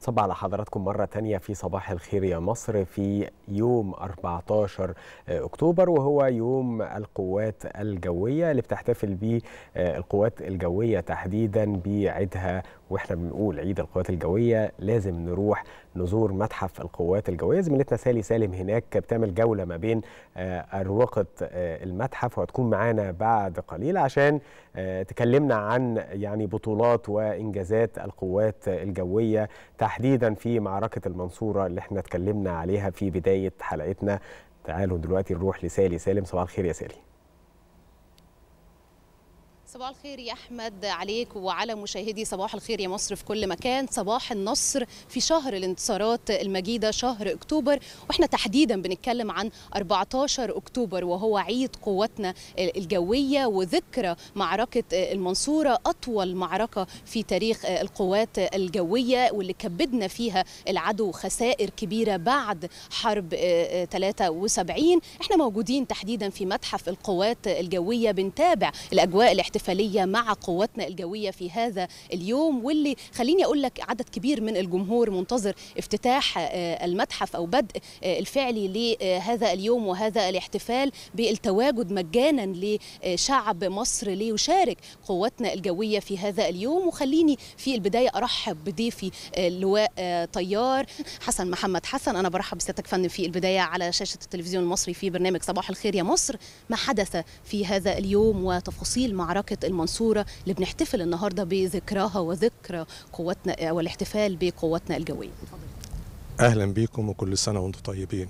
صب على حضراتكم مرة تانية في صباح الخير يا مصر في يوم 14 آه، أكتوبر وهو يوم القوات الجوية اللي بتحتفل به آه، القوات الجوية تحديدا بعيدها واحنا بنقول عيد القوات الجوية لازم نروح نزور متحف القوات الجويه زميلتنا سالي سالم هناك بتعمل جوله ما بين آه، اروقه آه، المتحف وهتكون معانا بعد قليل عشان آه، تكلمنا عن يعني بطولات وانجازات القوات الجويه تحديدا في معركه المنصوره اللي احنا اتكلمنا عليها في بدايه حلقتنا تعالوا دلوقتي نروح لسالي سالم صباح الخير يا سالي صباح الخير يا احمد عليك وعلى مشاهدي صباح الخير يا مصر في كل مكان صباح النصر في شهر الانتصارات المجيده شهر اكتوبر واحنا تحديدا بنتكلم عن 14 اكتوبر وهو عيد قوتنا الجويه وذكرى معركه المنصوره اطول معركه في تاريخ القوات الجويه واللي كبدنا فيها العدو خسائر كبيره بعد حرب 73 آه، آه، احنا موجودين تحديدا في متحف القوات الجويه بنتابع الاجواء الاحتفاليه احتفاليه مع قواتنا الجويه في هذا اليوم واللي خليني اقول لك عدد كبير من الجمهور منتظر افتتاح آه، المتحف او بدء آه، الفعلي لهذا اليوم وهذا الاحتفال بالتواجد مجانا لشعب مصر ليشارك قواتنا الجويه في هذا اليوم وخليني في البدايه ارحب بضيفي آه، اللواء طيار حسن محمد حسن انا برحب بسيادتك فن في البدايه على شاشه التلفزيون المصري في برنامج صباح الخير يا مصر ما حدث في هذا اليوم وتفاصيل معركه معركة المنصورة اللي بنحتفل النهاردة بذكراها وذكرى قوتنا والاحتفال بقوتنا الجوية أهلا بكم وكل سنة وأنتم طيبين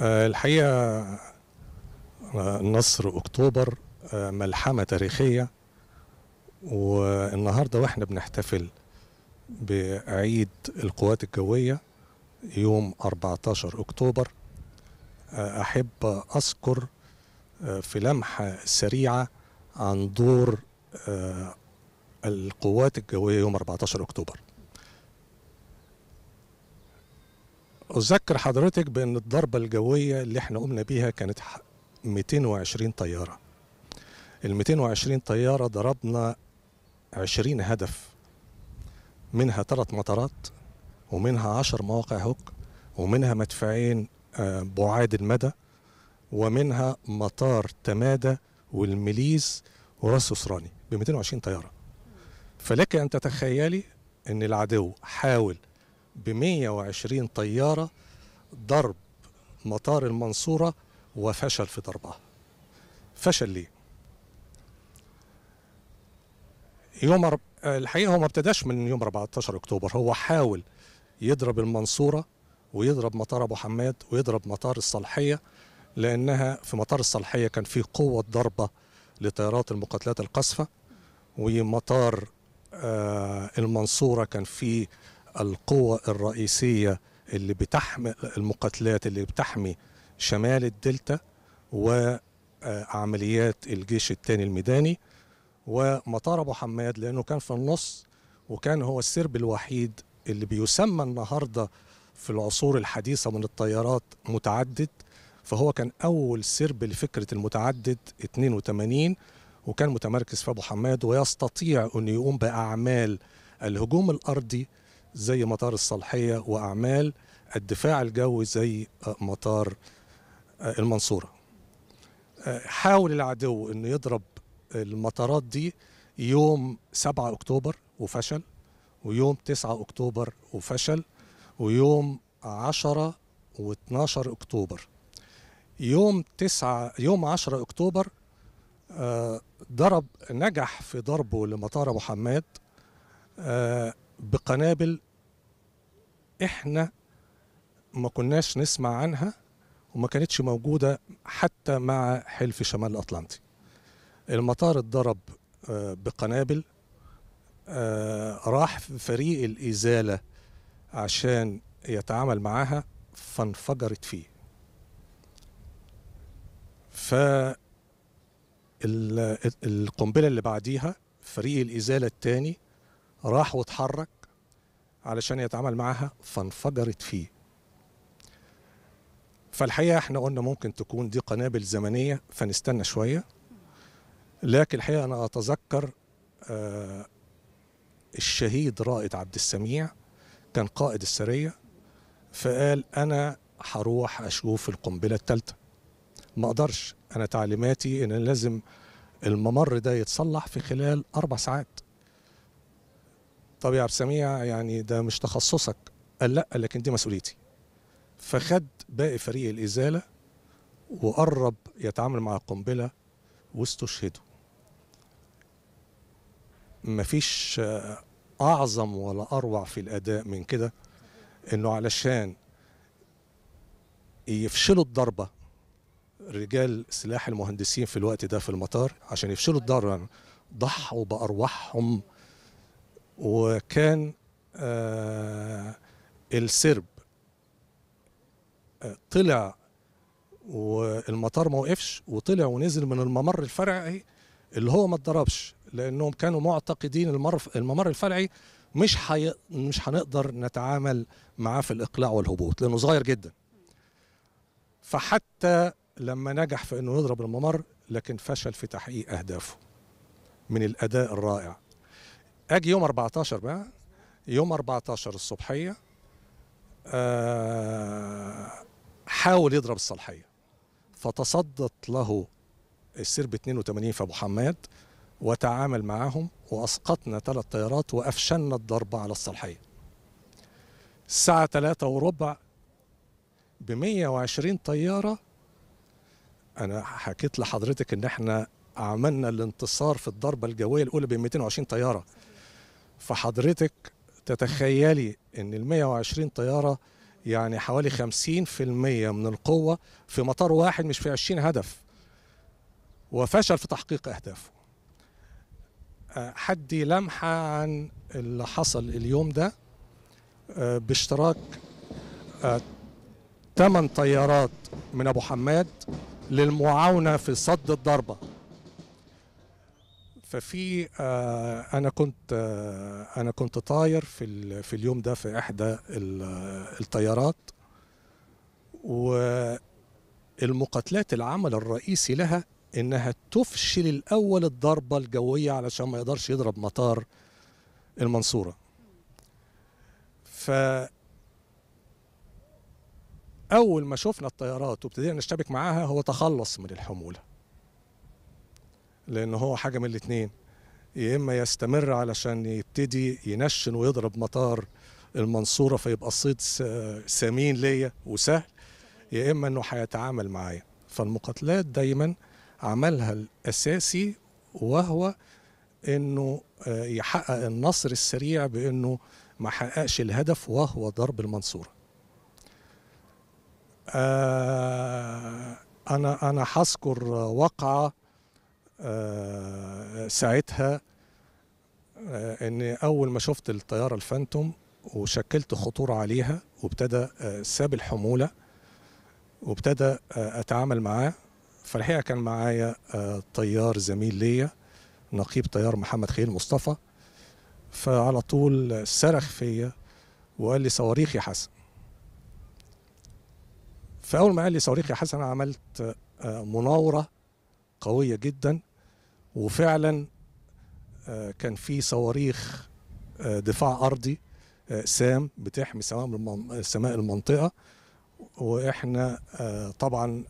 آه، الحقيقة آه، نصر أكتوبر آه، ملحمة تاريخية والنهاردة وإحنا بنحتفل بعيد القوات الجوية يوم 14 أكتوبر أحب أذكر في لمحة سريعة عن دور آه، القوات الجوية يوم 14 أكتوبر أذكر حضرتك بأن الضربة الجوية اللي احنا قمنا بيها كانت 220 طيارة ال 220 طيارة ضربنا 20 هدف منها ثلاث مطارات ومنها 10 مواقع هوك ومنها مدفعين آه، بعاد المدى ومنها مطار تمادى والميليز وراس سفراني ب 220 طياره فلك ان تتخيلي ان العدو حاول ب 120 طياره ضرب مطار المنصوره وفشل في ضربها فشل ليه يوم رب... الحقيقه هو ما ابتداش من يوم 14 اكتوبر هو حاول يضرب المنصوره ويضرب مطار ابو حماد ويضرب مطار الصالحيه لأنها في مطار الصالحية كان في قوة ضربة لطيارات المقاتلات القصفة ومطار آه، المنصورة كان في القوة الرئيسية اللي بتحمي المقاتلات اللي بتحمي شمال الدلتا وعمليات آه، الجيش الثاني الميداني ومطار ابو حماد لانه كان في النص وكان هو السرب الوحيد اللي بيسمى النهارده في العصور الحديثه من الطيارات متعدد فهو كان أول سرب لفكرة المتعدد 82 وكان متمركز في أبو حماد ويستطيع أن يقوم بأعمال الهجوم الأرضي زي مطار الصالحية وأعمال الدفاع الجوي زي آه، مطار آه، المنصورة آه، حاول العدو أنه يضرب المطارات دي يوم 7 أكتوبر وفشل ويوم 9 أكتوبر وفشل ويوم 10 و12 أكتوبر يوم 9 يوم 10 اكتوبر آه، ضرب نجح في ضربه لمطار ابو حماد آه، بقنابل احنا ما كناش نسمع عنها وما كانتش موجوده حتى مع حلف شمال الاطلنطي المطار اتضرب آه، بقنابل راح فريق الازاله عشان يتعامل معاها فانفجرت فيه ف القنبله اللي بعديها فريق الازاله الثاني راح واتحرك علشان يتعامل معاها فانفجرت فيه فالحقيقه احنا قلنا ممكن تكون دي قنابل زمنيه فنستنى شويه لكن الحقيقه انا اتذكر آه، الشهيد رائد عبد السميع كان قائد السريه فقال انا هروح اشوف القنبله الثالثه ما اقدرش انا تعليماتي ان لازم الممر ده يتصلح في خلال اربع ساعات طب يا عبد السميع يعني ده مش تخصصك قال لا لكن دي مسؤوليتي فخد باقي فريق الازاله وقرب يتعامل مع القنبله واستشهدوا مفيش اعظم ولا اروع في الاداء من كده انه علشان يفشلوا الضربه رجال سلاح المهندسين في الوقت ده في المطار عشان يفشلوا الضرر يعني ضحوا بأرواحهم وكان آه السرب آه طلع والمطار ما وقفش وطلع ونزل من الممر الفرعي اللي هو ما اتضربش لانهم كانوا معتقدين الممر الممر الفرعي مش حي... مش هنقدر نتعامل معاه في الاقلاع والهبوط لانه صغير جدا فحتى لما نجح في انه يضرب الممر لكن فشل في تحقيق اهدافه من الاداء الرائع اجي يوم 14 بقى يوم 14 الصبحيه آه حاول يضرب الصلاحيه فتصدت له السير ب 82 في ابو حماد وتعامل معاهم واسقطنا ثلاث طيارات وافشلنا الضرب على الصلاحيه الساعه 3 وربع ب 120 طياره انا حكيت لحضرتك ان احنا عملنا الانتصار في الضربه الجويه الاولى ب 220 طياره فحضرتك تتخيلي ان ال 120 طياره يعني حوالي 50% من القوه في مطار واحد مش في 20 هدف وفشل في تحقيق اهدافه أه، حدي لمحه عن اللي حصل اليوم ده أه، باشتراك 8 أه، طيارات من ابو حماد للمعاونة في صد الضربة ففي آه انا كنت آه انا كنت طاير في في اليوم ده في احدى آه، الطيارات والمقاتلات العمل الرئيسي لها انها تفشل الاول الضربه الجويه علشان ما يقدرش يضرب مطار المنصوره ف اول ما شفنا الطيارات وابتدينا نشتبك معاها هو تخلص من الحموله لان هو حاجه من الاثنين يا اما يستمر علشان يبتدي ينشن ويضرب مطار المنصوره فيبقى الصيد سمين ليا وسهل يا اما انه هيتعامل معايا فالمقاتلات دايما عملها الاساسي وهو انه آه، يحقق النصر السريع بانه ما حققش الهدف وهو ضرب المنصوره آه، أنا أنا حذكر وقعة آه، ساعتها آه، إن أول ما شفت الطيارة الفانتوم وشكلت خطورة عليها وابتدى ساب الحمولة وابتدى أتعامل معاه فالحقيقة كان معايا طيار زميل ليا نقيب طيار محمد خليل مصطفى فعلى طول صرخ فيا وقال لي صواريخ يا حسن فاول ما قال لي صواريخ يا حسن عملت آه، مناوره قويه جدا وفعلا آه، كان في صواريخ آه، دفاع ارضي سام بتحمي سماء المنطقه واحنا طبعا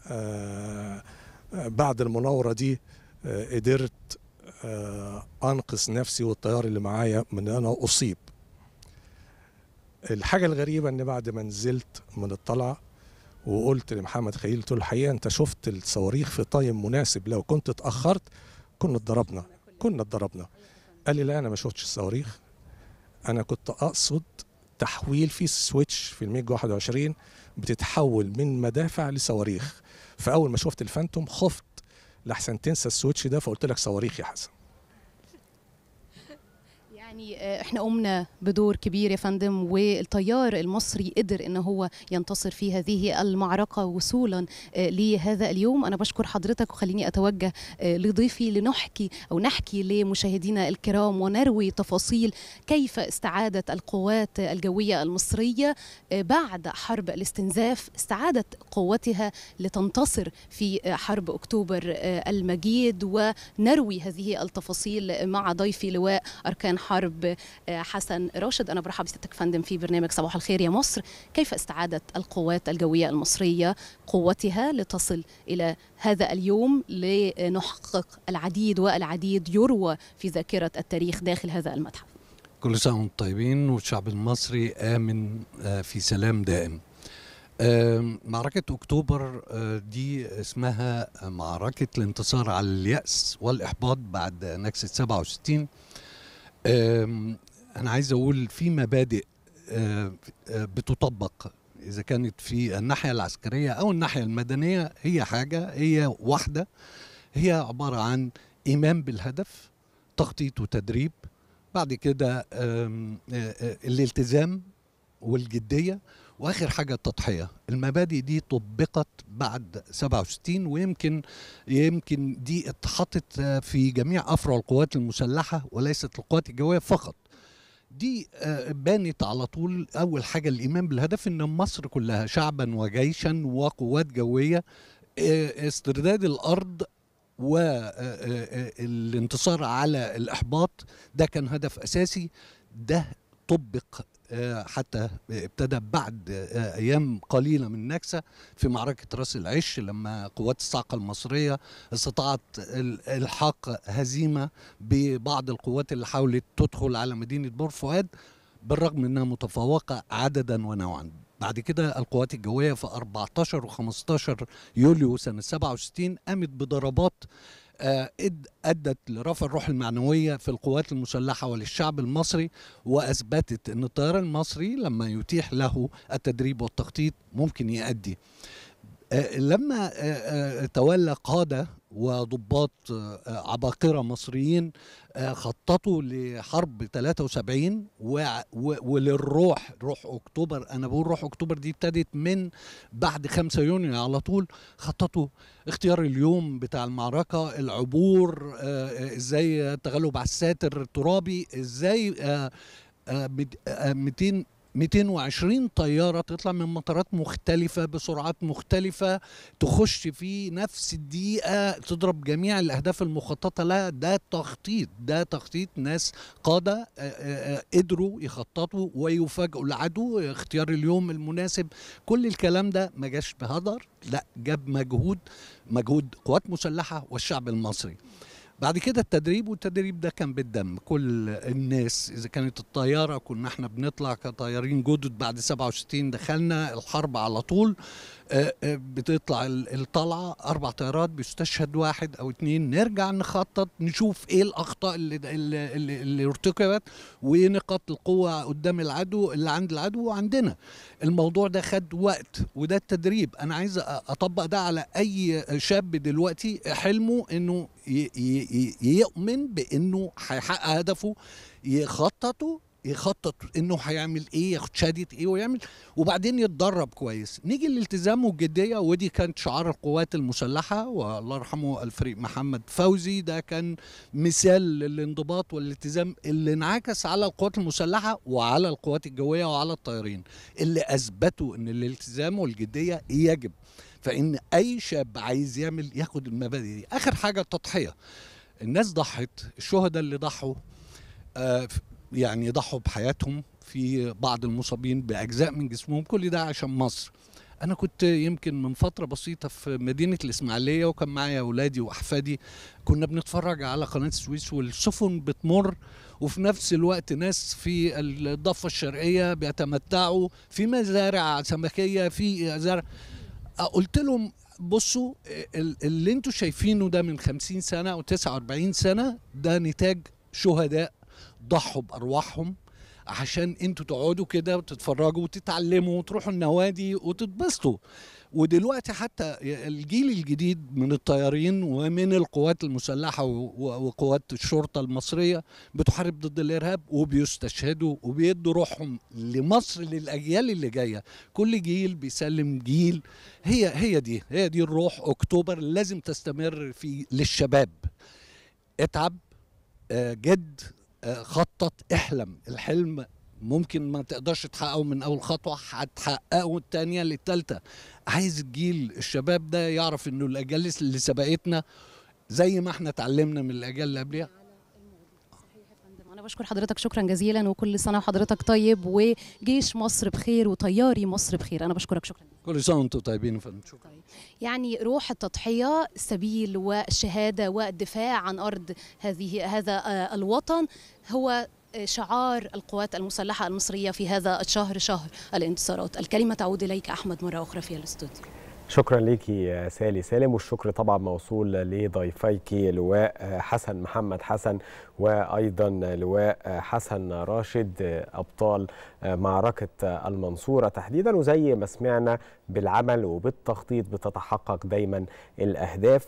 بعد المناوره دي قدرت انقذ نفسي والطيار اللي معايا من انا اصيب الحاجه الغريبه ان بعد ما نزلت من الطلعه وقلت لمحمد خليل قلت له الحقيقه انت شفت الصواريخ في تايم مناسب لو كنت اتاخرت كنا اتضربنا كنا اتضربنا قال لي لا انا ما شفتش الصواريخ انا كنت اقصد تحويل في سويتش في الميج 21 بتتحول من مدافع لصواريخ فاول ما شفت الفانتوم خفت لحسن تنسى السويتش ده فقلت لك صواريخ يا حسن يعني آه، احنا قمنا بدور كبير يا فندم والتيار المصري قدر ان هو ينتصر في هذه المعركه وصولا آه، لهذا اليوم انا بشكر حضرتك وخليني اتوجه آه، لضيفي لنحكي او نحكي لمشاهدينا الكرام ونروي تفاصيل كيف استعادت القوات الجويه المصريه بعد حرب الاستنزاف استعادت قوتها لتنتصر في حرب اكتوبر المجيد ونروي هذه التفاصيل مع ضيفي لواء اركان حرب المدرب آه، حسن راشد انا برحب بستك فندم في برنامج صباح الخير يا مصر كيف استعادت القوات الجويه المصريه قوتها لتصل الى هذا اليوم لنحقق العديد والعديد يروى في ذاكره التاريخ داخل هذا المتحف كل سنه وانتم طيبين والشعب المصري امن آه، في سلام دائم معركة أكتوبر آه، دي اسمها معركة الانتصار على اليأس والإحباط بعد نكسة 67 انا عايز اقول في مبادئ آه، آه، بتطبق اذا كانت في الناحيه العسكريه او الناحيه المدنيه هي حاجه هي واحده هي عباره عن ايمان بالهدف تخطيط وتدريب بعد كده آه، الالتزام والجديه واخر حاجه التضحيه المبادئ دي طبقت بعد 67 ويمكن يمكن دي اتحطت في جميع افرع القوات المسلحه وليست القوات الجويه فقط دي آه، بانت على طول اول حاجه الايمان بالهدف ان مصر كلها شعبا وجيشا وقوات جويه آه، استرداد الارض والانتصار آه، على الاحباط ده كان هدف اساسي ده طبق آه، حتى ابتدى بعد آه، ايام قليله من النكسه في معركه راس العش لما قوات الصاعقه المصريه استطاعت الحاق هزيمه ببعض القوات اللي حاولت تدخل على مدينه بور فؤاد بالرغم انها متفوقه عددا ونوعا بعد كده القوات الجويه في 14 و15 يوليو سنه 67 قامت بضربات آه، أدت لرفع الروح المعنوية في القوات المسلحة وللشعب المصري وأثبتت أن الطيار المصري لما يتيح له التدريب والتخطيط ممكن يؤدي آه، لما آه، آه، تولى قادة وضباط عباقرة مصريين خططوا لحرب 73 وللروح روح أكتوبر أنا بقول روح أكتوبر دي ابتدت من بعد 5 يونيو على طول خططوا اختيار اليوم بتاع المعركة العبور ازاي التغلب على الساتر الترابي ازاي 200 220 طيارة تطلع من مطارات مختلفة بسرعات مختلفة تخش في نفس الدقيقة تضرب جميع الأهداف المخططة لها ده تخطيط ده تخطيط ناس قادة قدروا يخططوا ويفاجئوا العدو اختيار اليوم المناسب كل الكلام ده ما جاش بهدر لا جاب مجهود مجهود قوات مسلحة والشعب المصري بعد كده التدريب والتدريب ده كان بالدم كل الناس اذا كانت الطياره كنا احنا بنطلع كطيارين جدد بعد 67 دخلنا الحرب على طول آه، آه، بتطلع الطلعه اربع طيارات بيستشهد واحد او اتنين نرجع نخطط نشوف ايه الاخطاء اللي اللي, اللي ارتكبت وايه نقاط القوه قدام العدو اللي عند العدو وعندنا الموضوع ده خد وقت وده التدريب انا عايز اطبق ده على اي شاب دلوقتي حلمه انه يؤمن بانه هيحقق هدفه يخططه يخطط انه هيعمل ايه ياخد شهاده ايه ويعمل وبعدين يتدرب كويس نيجي للالتزام والجديه ودي كانت شعار القوات المسلحه والله يرحمه الفريق محمد فوزي ده كان مثال للانضباط والالتزام اللي انعكس على القوات المسلحه وعلى القوات الجويه وعلى الطيارين اللي اثبتوا ان الالتزام والجديه يجب فان اي شاب عايز يعمل ياخد المبادئ دي اخر حاجه التضحيه الناس ضحت الشهداء اللي ضحوا آه يعني يضحوا بحياتهم في بعض المصابين باجزاء من جسمهم كل ده عشان مصر انا كنت يمكن من فتره بسيطه في مدينه الاسماعيليه وكان معايا اولادي واحفادي كنا بنتفرج على قناه السويس والسفن بتمر وفي نفس الوقت ناس في الضفه الشرقيه بيتمتعوا في مزارع سمكيه في زرع قلت لهم بصوا اللي انتم شايفينه ده من 50 سنه او 49 سنه ده نتاج شهداء ضحوا بارواحهم عشان انتوا تقعدوا كده وتتفرجوا وتتعلموا وتروحوا النوادي وتتبسطوا ودلوقتي حتى الجيل الجديد من الطيارين ومن القوات المسلحه وقوات الشرطه المصريه بتحارب ضد الارهاب وبيستشهدوا وبيدوا روحهم لمصر للاجيال اللي جايه كل جيل بيسلم جيل هي هي دي هي دي الروح اكتوبر لازم تستمر في للشباب اتعب آه، جد آه، خطط احلم الحلم ممكن ما تقدرش تحققه من اول خطوه هتحققه الثانيه للثالثه عايز الجيل الشباب ده يعرف انه الاجيال اللي سبقتنا زي ما احنا اتعلمنا من الاجيال اللي قبلها بشكر حضرتك شكرا جزيلا وكل سنه وحضرتك طيب وجيش مصر بخير وطياري مصر بخير انا بشكرك شكرا كل سنه وانتم طيبين فندم شكرا طيب. يعني روح التضحيه سبيل والشهاده والدفاع عن ارض هذه هذا آه، الوطن هو آه، شعار القوات المسلحة المصرية في هذا الشهر شهر الانتصارات الكلمة تعود إليك أحمد مرة أخرى في الاستوديو شكرا ليكي يا سالي سالم والشكر طبعا موصول لضيفيك لواء حسن محمد حسن وايضا لواء حسن راشد ابطال معركه المنصوره تحديدا وزي ما سمعنا بالعمل وبالتخطيط بتتحقق دايما الاهداف